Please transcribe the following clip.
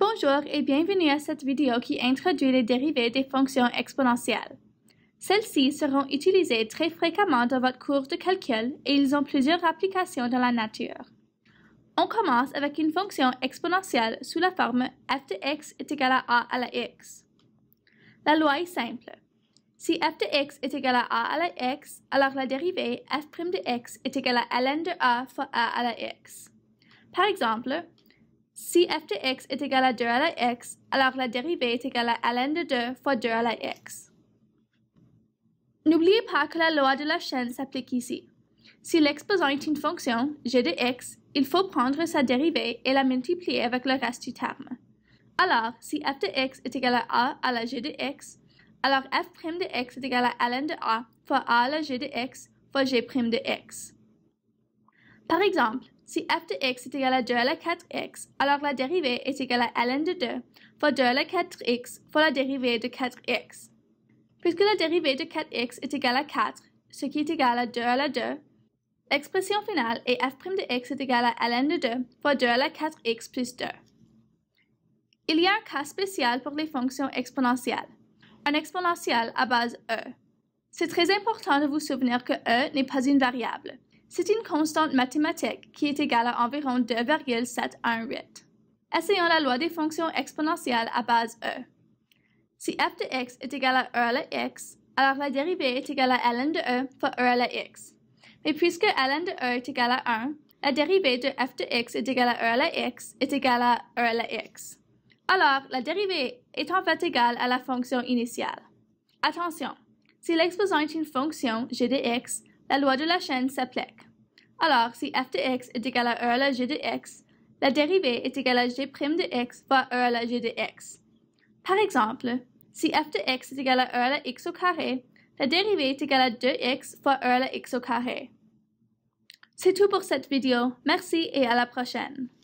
Bonjour et bienvenue à cette vidéo qui introduit les dérivées des fonctions exponentielles. Celles-ci seront utilisées très fréquemment dans votre cours de calcul et ils ont plusieurs applications dans la nature. On commence avec une fonction exponentielle sous la forme f de x est égal à a à la x. La loi est simple. Si f de x est égal à a à la x, alors la dérivée f' de x est égale à ln de a fois a à la x. Par exemple, si f de x est égal à 2 à la x, alors la dérivée est égale à ln de 2 fois 2 à la x. N'oubliez pas que la loi de la chaîne s'applique ici. Si l'exposant est une fonction, g de x, il faut prendre sa dérivée et la multiplier avec le reste du terme. Alors, si f de x est égal à a à la g de x, alors f' de x est égal à ln de a fois a à la g de x fois g' de x. Par exemple, si f de x est égal à 2 à la 4x, alors la dérivée est égale à ln de 2 fois 2 à la 4x fois la dérivée de 4x. Puisque la dérivée de 4x est égale à 4, ce qui est égal à 2 à la 2, l'expression finale est f' de x est égal à ln de 2 fois 2 à la 4x plus 2. Il y a un cas spécial pour les fonctions exponentielles. Un exponentiel à base e. C'est très important de vous souvenir que e n'est pas une variable. C'est une constante mathématique qui est égale à environ 2,718. Essayons la loi des fonctions exponentielles à base E. Si f de x est égal à e à la x, alors la dérivée est égale à ln de e fois e à la x. Mais puisque ln de e est égal à 1, la dérivée de f de x est égale à e à la x est égale à e à la x. Alors, la dérivée est en fait égale à la fonction initiale. Attention, si l'exposant est une fonction g de x, la loi de la chaîne s'applique. Alors, si f de x est égal à e à la g de x, la dérivée est égale à g' prime de x fois e à la g de x. Par exemple, si f de x est égal à e à la x au carré, la dérivée est égale à 2x fois e à la x au carré. C'est tout pour cette vidéo. Merci et à la prochaine.